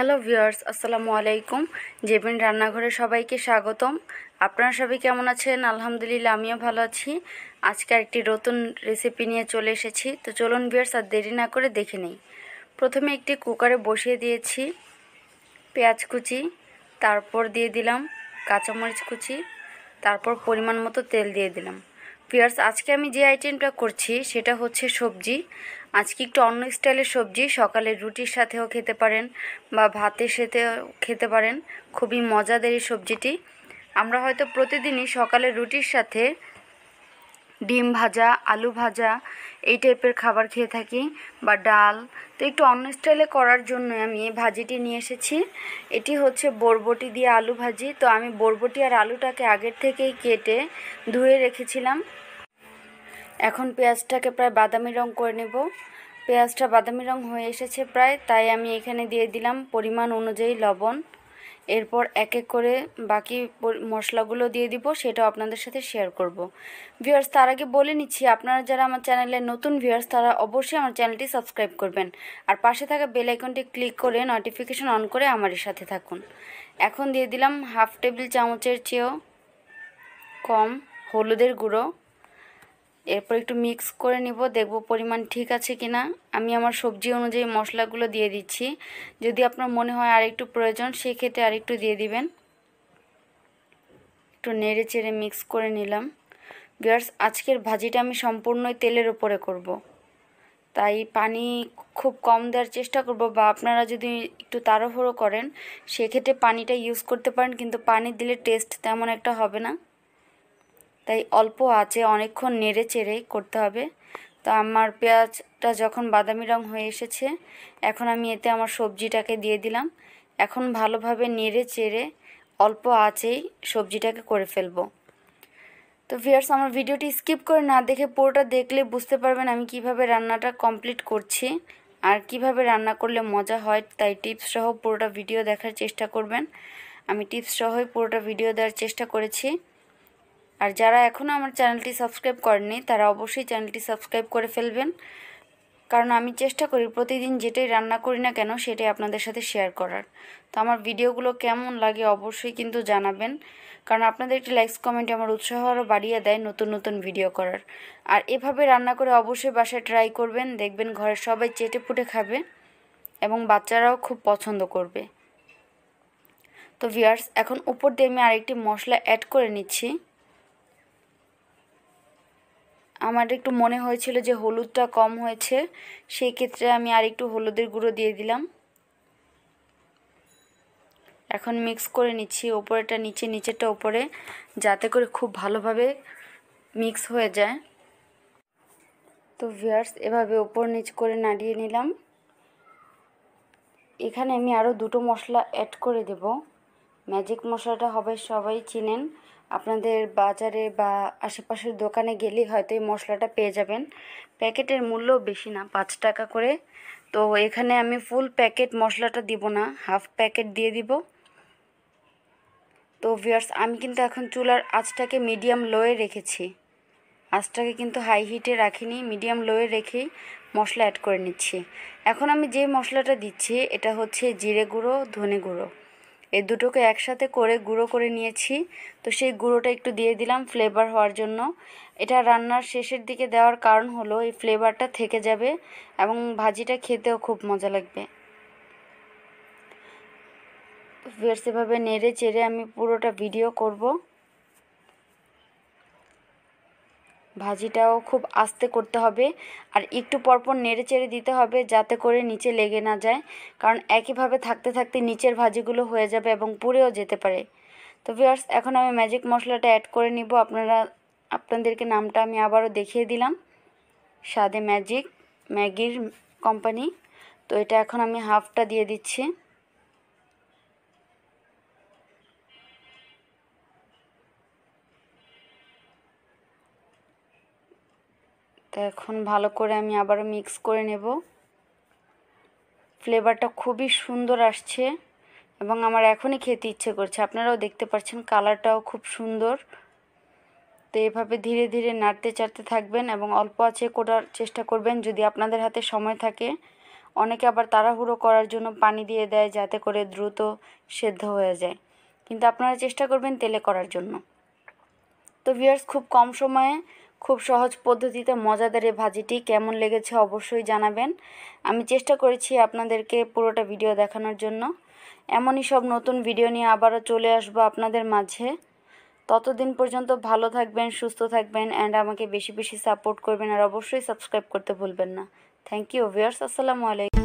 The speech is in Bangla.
হ্যালো ভিউয়ার্স আসসালামু আলাইকুম জেবিন রান্নাঘরে সবাইকে স্বাগতম আপনারা সবাই কেমন আছেন আলহামদুলিল্লাহ আমিও ভালো আছি আজকে একটি নতুন রেসিপি নিয়ে চলে এসেছি তো চলুন ভিউয়ার্স আর দেরি না করে দেখে নেই প্রথমে একটি কুকারে বসিয়ে দিয়েছি পেঁয়াজ কুচি তারপর দিয়ে দিলাম কাঁচামরিচ কুচি তারপর পরিমাণ মতো তেল দিয়ে দিলাম পিয়ার্স আজকে আমি যে আইটেমটা করছি সেটা হচ্ছে সবজি আজকে একটু অন্য স্টাইলের সবজি সকালে রুটির সাথেও খেতে পারেন বা ভাতের সাথে খেতে পারেন খুবই মজাদার এই সবজিটি আমরা হয়তো প্রতিদিনই সকালে রুটির সাথে ডিম ভাজা আলু ভাজা এই টাইপের খাবার খেয়ে থাকি বা ডাল তো একটু অন্য স্টাইলে করার জন্য আমি এই ভাজিটি নিয়ে এসেছি এটি হচ্ছে বরবটি দিয়ে আলু ভাজি তো আমি বরবটি আর আলুটাকে আগের থেকেই কেটে ধুয়ে রেখেছিলাম এখন পেঁয়াজটাকে প্রায় বাদামি রং করে নেব পেঁয়াজটা বাদামি রং হয়ে এসেছে প্রায় তাই আমি এখানে দিয়ে দিলাম পরিমাণ অনুযায়ী লবণ এরপর এক এক করে বাকি মশলাগুলো দিয়ে দিব সেটাও আপনাদের সাথে শেয়ার করব ভিউয়ার্স তার আগে বলে নিচ্ছি আপনারা যারা আমার চ্যানেলে নতুন ভিউয়ার্স তারা অবশ্যই আমার চ্যানেলটি সাবস্ক্রাইব করবেন আর পাশে থাকা বেল আইকনটি ক্লিক করে নোটিফিকেশন অন করে আমার সাথে থাকুন এখন দিয়ে দিলাম হাফ টেবিল চামচের চেয়েও কম হলুদের গুঁড়ো এরপর একটু মিক্স করে নিব দেখব পরিমাণ ঠিক আছে কি না আমি আমার সবজি অনুযায়ী মশলাগুলো দিয়ে দিচ্ছি যদি আপনার মনে হয় আর একটু প্রয়োজন সেক্ষেত্রে আর একটু দিয়ে দিবেন একটু নেড়ে চেড়ে মিক্স করে নিলাম বিয়ার্স আজকের ভাজিটা আমি সম্পূর্ণই তেলের ওপরে করব। তাই পানি খুব কম দেওয়ার চেষ্টা করব বা আপনারা যদি একটু তাড়াহুড়ো করেন সেক্ষেত্রে পানিটা ইউজ করতে পারেন কিন্তু পানি দিলে টেস্ট তেমন একটা হবে না তাই অল্প আছে অনেকক্ষণ নেড়ে চেড়ে করতে হবে তো আমার পেঁয়াজটা যখন বাদামি রং হয়ে এসেছে এখন আমি এতে আমার সবজিটাকে দিয়ে দিলাম এখন ভালোভাবে নেড়ে চেড়ে অল্প আছেই সবজিটাকে করে ফেলবো তো ভিয়ার্স আমার ভিডিওটি স্কিপ করে না দেখে পুরোটা দেখলে বুঝতে পারবেন আমি কিভাবে রান্নাটা কমপ্লিট করছি আর কিভাবে রান্না করলে মজা হয় তাই টিপস সহ পুরোটা ভিডিও দেখার চেষ্টা করবেন আমি টিপস সহই পুরোটা ভিডিও দেওয়ার চেষ্টা করেছি আর যারা এখনও আমার চ্যানেলটি সাবস্ক্রাইব করেনি তারা অবশ্যই চ্যানেলটি সাবস্ক্রাইব করে ফেলবেন কারণ আমি চেষ্টা করি প্রতিদিন যেটাই রান্না করি না কেন সেটাই আপনাদের সাথে শেয়ার করার তো আমার ভিডিওগুলো কেমন লাগে অবশ্যই কিন্তু জানাবেন কারণ আপনাদের একটি লাইকস কমেন্টে আমার উৎসাহ আরও বাড়িয়ে দেয় নতুন নতুন ভিডিও করার আর এভাবে রান্না করে অবশ্যই বাসায় ট্রাই করবেন দেখবেন ঘরের সবাই চেটে পুটে খাবে এবং বাচ্চারাও খুব পছন্দ করবে তো ভিয়ার্স এখন উপর দিয়ে আমি আরেকটি মশলা অ্যাড করে নিচ্ছি আমার একটু মনে হয়েছিল যে হলুদটা কম হয়েছে সেই ক্ষেত্রে আমি আর একটু হলুদের গুঁড়ো দিয়ে দিলাম এখন মিক্স করে নিচ্ছি ওপরেটা নিচে নিচেটা ওপরে যাতে করে খুব ভালোভাবে মিক্স হয়ে যায় তো ভিয়ার্স এভাবে ওপর নিচ করে নাড়িয়ে নিলাম এখানে আমি আরও দুটো মশলা অ্যাড করে দেব ম্যাজিক মশলাটা হবে সবাই চিনেন আপনাদের বাজারে বা আশেপাশের দোকানে গেলেই হয়তো এই মশলাটা পেয়ে যাবেন প্যাকেটের মূল্য বেশি না পাঁচ টাকা করে তো এখানে আমি ফুল প্যাকেট মশলাটা দিব না হাফ প্যাকেট দিয়ে দিব তো ভিয়ার্স আমি কিন্তু এখন চুলার আঁচটাকে মিডিয়াম লোয়ে রেখেছি আঁচটাকে কিন্তু হাই হিটে রাখিনি মিডিয়াম লোয়ে রেখেই মশলা অ্যাড করে নিচ্ছি এখন আমি যে মশলাটা দিচ্ছি এটা হচ্ছে জিরে গুঁড়ো ধনে গুঁড়ো এই দুটোকে একসাথে করে গুঁড়ো করে নিয়েছি তো সেই গুঁড়োটা একটু দিয়ে দিলাম ফ্লেভার হওয়ার জন্য এটা রান্নার শেষের দিকে দেওয়ার কারণ হলো এই ফ্লেভারটা থেকে যাবে এবং ভাজিটা খেতেও খুব মজা লাগবে সেভাবে নেড়ে চেড়ে আমি পুরোটা ভিডিও করব ভাজিটাও খুব আস্তে করতে হবে আর একটু পরপর নেড়ে চেড়ে দিতে হবে যাতে করে নিচে লেগে না যায় কারণ একইভাবে থাকতে থাকতে নিচের ভাজিগুলো হয়ে যাবে এবং পুড়েও যেতে পারে তো ভিওর্স এখন আমি ম্যাজিক মশলাটা অ্যাড করে নিব আপনারা আপনাদেরকে নামটা আমি আবারও দেখিয়ে দিলাম স্বাদে ম্যাজিক ম্যাগির কোম্পানি তো এটা এখন আমি হাফটা দিয়ে দিচ্ছি তো এখন ভালো করে আমি আবারও মিক্স করে নেব ফ্লেভারটা খুবই সুন্দর আসছে এবং আমার এখনই খেতে ইচ্ছে করছে আপনারাও দেখতে পাচ্ছেন কালারটাও খুব সুন্দর তো এভাবে ধীরে ধীরে নাড়তে চাড়তে থাকবেন এবং অল্প আছে করার চেষ্টা করবেন যদি আপনাদের হাতে সময় থাকে অনেকে আবার তাড়াহুড়ো করার জন্য পানি দিয়ে দেয় যাতে করে দ্রুত সেদ্ধ হয়ে যায় কিন্তু আপনারা চেষ্টা করবেন তেলে করার জন্য তো ভিয়ার্স খুব কম সময়ে খুব সহজ পদ্ধতিতে মজাদার এই ভাজিটি কেমন লেগেছে অবশ্যই জানাবেন আমি চেষ্টা করেছি আপনাদেরকে পুরোটা ভিডিও দেখানোর জন্য এমনই সব নতুন ভিডিও নিয়ে আবারও চলে আসবো আপনাদের মাঝে ততদিন পর্যন্ত ভালো থাকবেন সুস্থ থাকবেন অ্যান্ড আমাকে বেশি বেশি সাপোর্ট করবেন আর অবশ্যই সাবস্ক্রাইব করতে ভুলবেন না থ্যাংক ইউ ভিউয়ার্স আসসালামু আলাইকুম